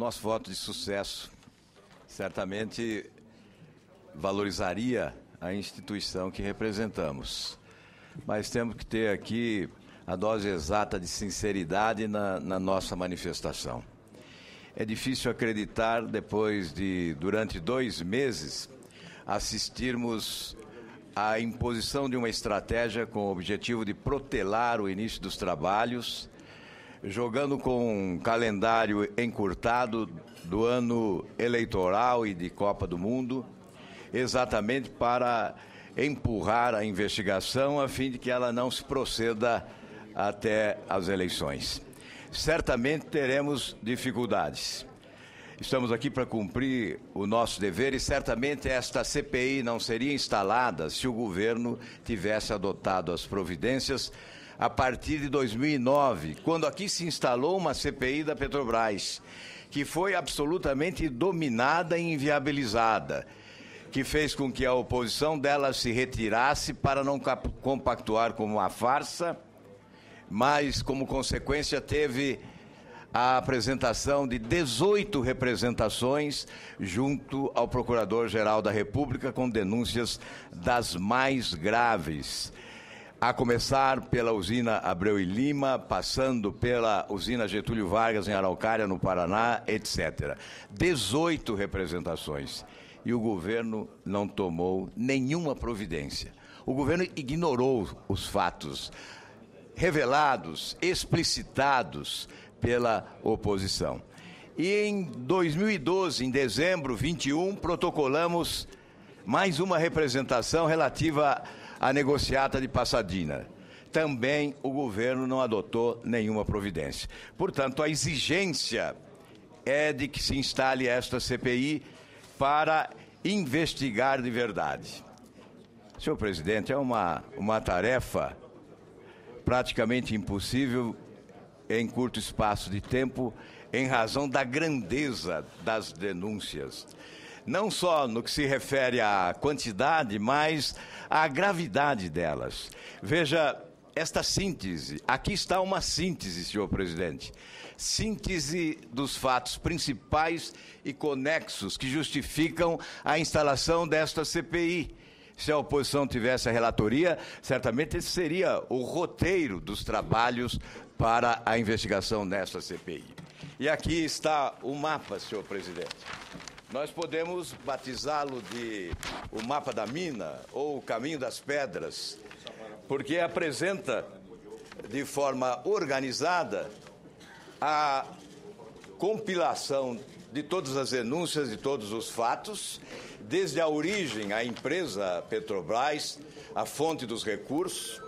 Nosso voto de sucesso certamente valorizaria a instituição que representamos. Mas temos que ter aqui a dose exata de sinceridade na, na nossa manifestação. É difícil acreditar, depois de, durante dois meses, assistirmos à imposição de uma estratégia com o objetivo de protelar o início dos trabalhos jogando com um calendário encurtado do ano eleitoral e de Copa do Mundo, exatamente para empurrar a investigação a fim de que ela não se proceda até as eleições. Certamente teremos dificuldades. Estamos aqui para cumprir o nosso dever e certamente esta CPI não seria instalada se o governo tivesse adotado as providências a partir de 2009, quando aqui se instalou uma CPI da Petrobras, que foi absolutamente dominada e inviabilizada, que fez com que a oposição dela se retirasse para não compactuar com uma farsa, mas como consequência teve a apresentação de 18 representações junto ao Procurador-Geral da República com denúncias das mais graves a começar pela usina Abreu e Lima, passando pela usina Getúlio Vargas em Araucária, no Paraná, etc. 18 representações. E o governo não tomou nenhuma providência. O governo ignorou os fatos revelados, explicitados pela oposição. E em 2012, em dezembro 21, protocolamos mais uma representação relativa a negociata de Passadina. Também o governo não adotou nenhuma providência. Portanto, a exigência é de que se instale esta CPI para investigar de verdade. Senhor presidente, é uma, uma tarefa praticamente impossível em curto espaço de tempo, em razão da grandeza das denúncias não só no que se refere à quantidade, mas à gravidade delas. Veja, esta síntese, aqui está uma síntese, senhor presidente. Síntese dos fatos principais e conexos que justificam a instalação desta CPI. Se a oposição tivesse a relatoria, certamente esse seria o roteiro dos trabalhos para a investigação nesta CPI. E aqui está o mapa, senhor presidente nós podemos batizá-lo de o mapa da mina ou o caminho das pedras, porque apresenta de forma organizada a compilação de todas as denúncias, de todos os fatos, desde a origem, a empresa Petrobras, a fonte dos recursos,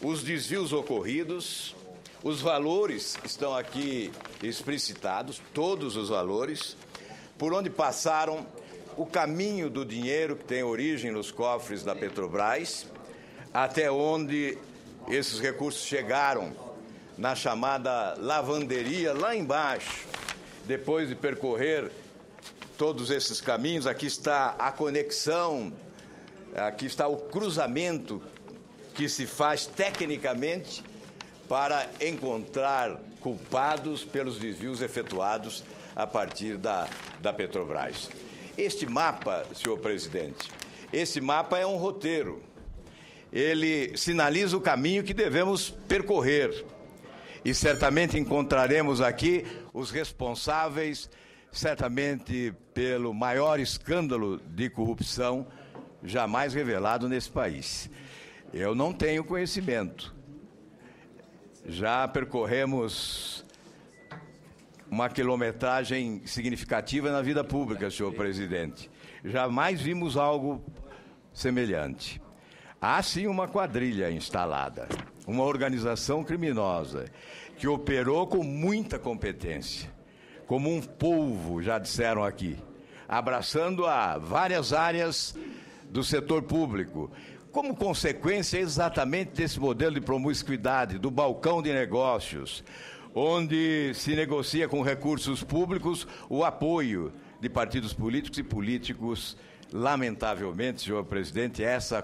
os desvios ocorridos, os valores estão aqui explicitados, todos os valores, por onde passaram o caminho do dinheiro que tem origem nos cofres da Petrobras, até onde esses recursos chegaram na chamada lavanderia lá embaixo. Depois de percorrer todos esses caminhos, aqui está a conexão, aqui está o cruzamento que se faz tecnicamente para encontrar culpados pelos desvios efetuados a partir da, da Petrobras. Este mapa, senhor presidente, esse mapa é um roteiro. Ele sinaliza o caminho que devemos percorrer. E certamente encontraremos aqui os responsáveis, certamente pelo maior escândalo de corrupção jamais revelado nesse país. Eu não tenho conhecimento já percorremos uma quilometragem significativa na vida pública, senhor presidente. Jamais vimos algo semelhante. Há sim uma quadrilha instalada, uma organização criminosa que operou com muita competência, como um povo, já disseram aqui, abraçando a várias áreas do setor público como consequência exatamente desse modelo de promiscuidade, do balcão de negócios, onde se negocia com recursos públicos o apoio de partidos políticos e políticos. Lamentavelmente, senhor presidente, essa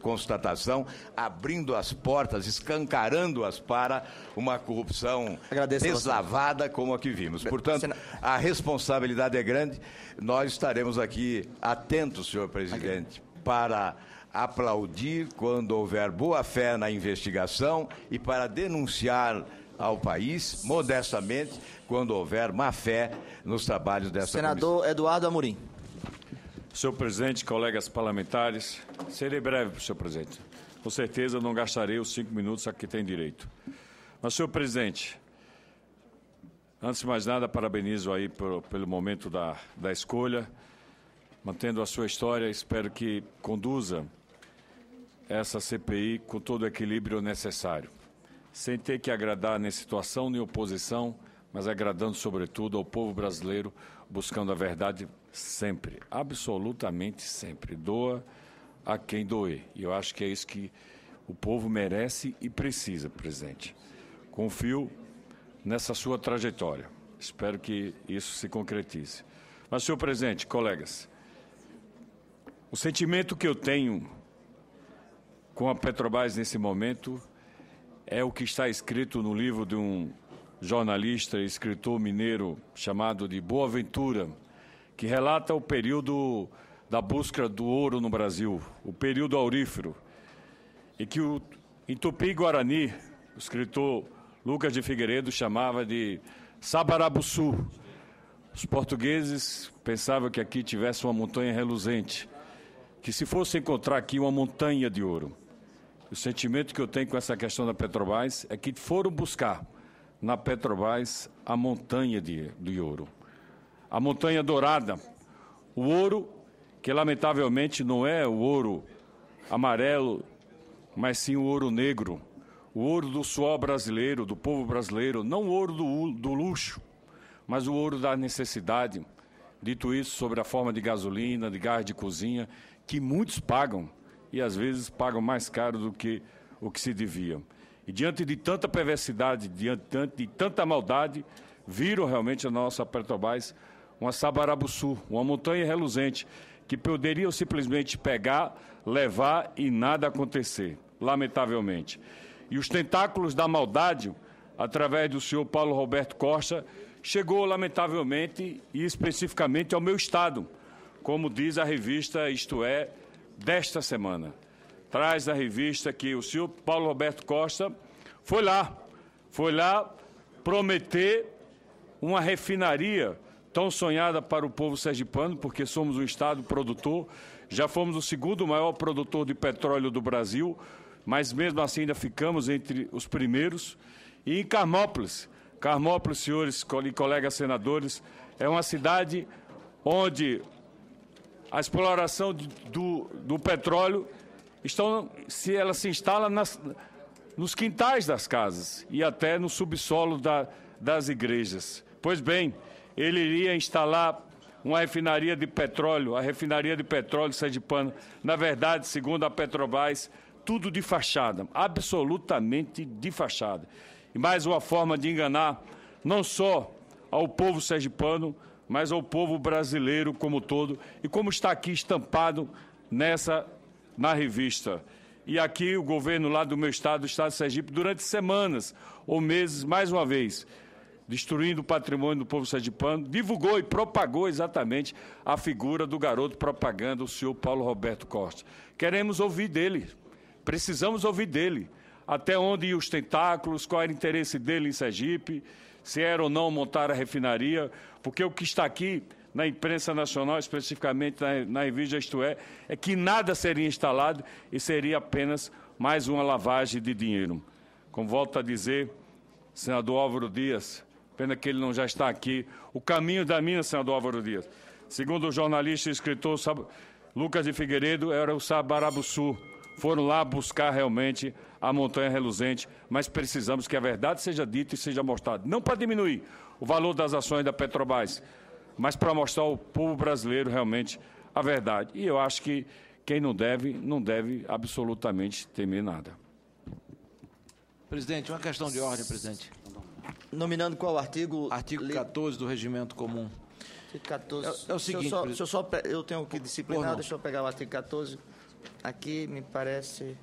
constatação abrindo as portas, escancarando-as para uma corrupção Agradeço deslavada como a que vimos. Portanto, a responsabilidade é grande. Nós estaremos aqui atentos, senhor presidente, para aplaudir quando houver boa fé na investigação e para denunciar ao país, modestamente, quando houver má fé nos trabalhos dessa Senador comissão. Eduardo Amorim. Senhor presidente, colegas parlamentares, serei breve, senhor presidente. Com certeza não gastarei os cinco minutos a que tem direito. Mas, senhor presidente, antes de mais nada, parabenizo aí pelo, pelo momento da, da escolha. Mantendo a sua história, espero que conduza essa CPI com todo o equilíbrio necessário, sem ter que agradar nem situação nem oposição, mas agradando sobretudo ao povo brasileiro, buscando a verdade sempre, absolutamente sempre. Doa a quem doer. E eu acho que é isso que o povo merece e precisa, presidente. Confio nessa sua trajetória. Espero que isso se concretize. Mas, senhor presidente, colegas, o sentimento que eu tenho com a Petrobras nesse momento é o que está escrito no livro de um jornalista e escritor mineiro chamado de Boa Ventura, que relata o período da busca do ouro no Brasil, o período aurífero, e que o, em Tupi-Guarani, o escritor Lucas de Figueiredo chamava de Sabarabuçu. Os portugueses pensavam que aqui tivesse uma montanha reluzente, que se fosse encontrar aqui uma montanha de ouro. O sentimento que eu tenho com essa questão da Petrobras é que foram buscar na Petrobras a montanha de, de ouro, a montanha dourada, o ouro que lamentavelmente não é o ouro amarelo, mas sim o ouro negro, o ouro do suor brasileiro, do povo brasileiro, não o ouro do, do luxo, mas o ouro da necessidade. Dito isso sobre a forma de gasolina, de gás de cozinha, que muitos pagam e às vezes pagam mais caro do que o que se deviam. E diante de tanta perversidade, diante de tanta maldade, viram realmente a nossa Petrobras uma Sabarabuçu, uma montanha reluzente, que poderiam simplesmente pegar, levar e nada acontecer, lamentavelmente. E os tentáculos da maldade, através do senhor Paulo Roberto Costa, chegou lamentavelmente e especificamente ao meu estado, como diz a revista Isto É, desta semana. Traz da revista que o senhor Paulo Roberto Costa foi lá, foi lá prometer uma refinaria tão sonhada para o povo sergipano, porque somos um estado produtor, já fomos o segundo maior produtor de petróleo do Brasil, mas mesmo assim ainda ficamos entre os primeiros. E em Carmópolis, Carmópolis, senhores e colegas senadores, é uma cidade onde a exploração do, do petróleo, estão, se ela se instala nas, nos quintais das casas e até no subsolo da, das igrejas. Pois bem, ele iria instalar uma refinaria de petróleo, a refinaria de petróleo Sergipano. Na verdade, segundo a Petrobras, tudo de fachada, absolutamente de fachada. E mais uma forma de enganar não só ao povo sergipano, mas ao povo brasileiro como todo e como está aqui estampado nessa na revista. E aqui o governo lá do meu estado, o estado de Sergipe, durante semanas ou meses, mais uma vez, destruindo o patrimônio do povo sergipano, divulgou e propagou exatamente a figura do garoto propaganda, o senhor Paulo Roberto Costa. Queremos ouvir dele, precisamos ouvir dele, até onde iam os tentáculos, qual era o interesse dele em Sergipe, se era ou não montar a refinaria, porque o que está aqui na imprensa nacional, especificamente na, na revista Isto É, é que nada seria instalado e seria apenas mais uma lavagem de dinheiro. Como volto a dizer, senador Álvaro Dias, pena que ele não já está aqui, o caminho da mina, senador Álvaro Dias. Segundo o jornalista e escritor Lucas de Figueiredo, era o Sabarabuçu foram lá buscar realmente a montanha reluzente, mas precisamos que a verdade seja dita e seja mostrada. Não para diminuir o valor das ações da Petrobras, mas para mostrar ao povo brasileiro realmente a verdade. E eu acho que quem não deve, não deve absolutamente temer nada. Presidente, uma questão de ordem, presidente. Nominando qual artigo? Artigo 14 do Regimento Comum. Artigo 14. É, é o seguinte, eu, só, presidente... eu, só, eu tenho que disciplinar, deixa eu pegar o artigo 14. Aqui me parece.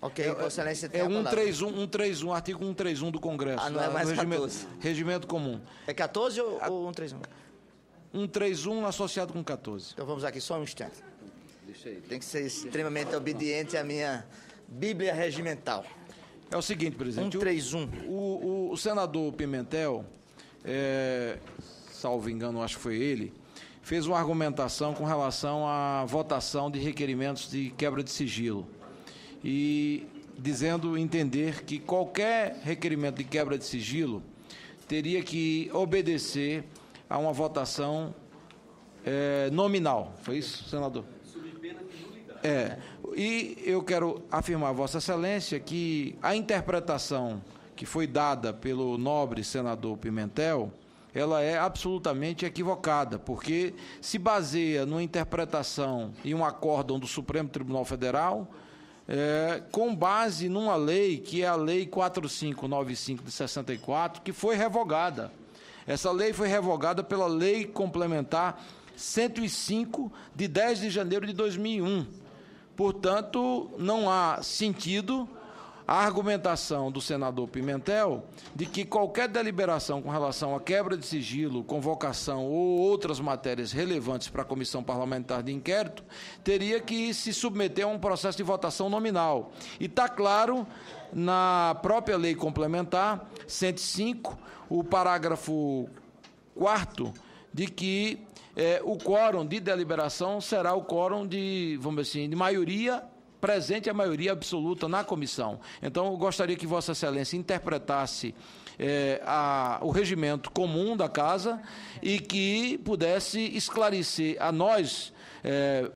Ok, é, Vossa Excelência tem É 131, 131, artigo 131 do Congresso. Ah, não é, é mais 14. Regimento comum. É 14 ou, ou 131? 131 associado com 14. Então vamos aqui só um instante. Deixa aí. Tem que ser extremamente obediente à minha Bíblia regimental. É o seguinte, presidente. 131. O, o, o senador Pimentel, é, salvo engano, acho que foi ele, fez uma argumentação com relação à votação de requerimentos de quebra de sigilo e dizendo entender que qualquer requerimento de quebra de sigilo teria que obedecer a uma votação é, nominal. Foi isso, senador? É. E eu quero afirmar, Vossa Excelência, que a interpretação que foi dada pelo nobre senador Pimentel ela é absolutamente equivocada, porque se baseia numa interpretação e um acórdão do Supremo Tribunal Federal, é, com base numa lei que é a Lei 4595 de 64, que foi revogada. Essa lei foi revogada pela Lei Complementar 105 de 10 de janeiro de 2001. Portanto, não há sentido a argumentação do senador Pimentel de que qualquer deliberação com relação à quebra de sigilo, convocação ou outras matérias relevantes para a comissão parlamentar de inquérito teria que se submeter a um processo de votação nominal. E está claro na própria lei complementar 105, o parágrafo 4 de que eh, o quórum de deliberação será o quórum de, vamos assim, de maioria presente a maioria absoluta na comissão. Então, eu gostaria que Vossa Excelência interpretasse eh, a, o regimento comum da casa e que pudesse esclarecer a nós, eh,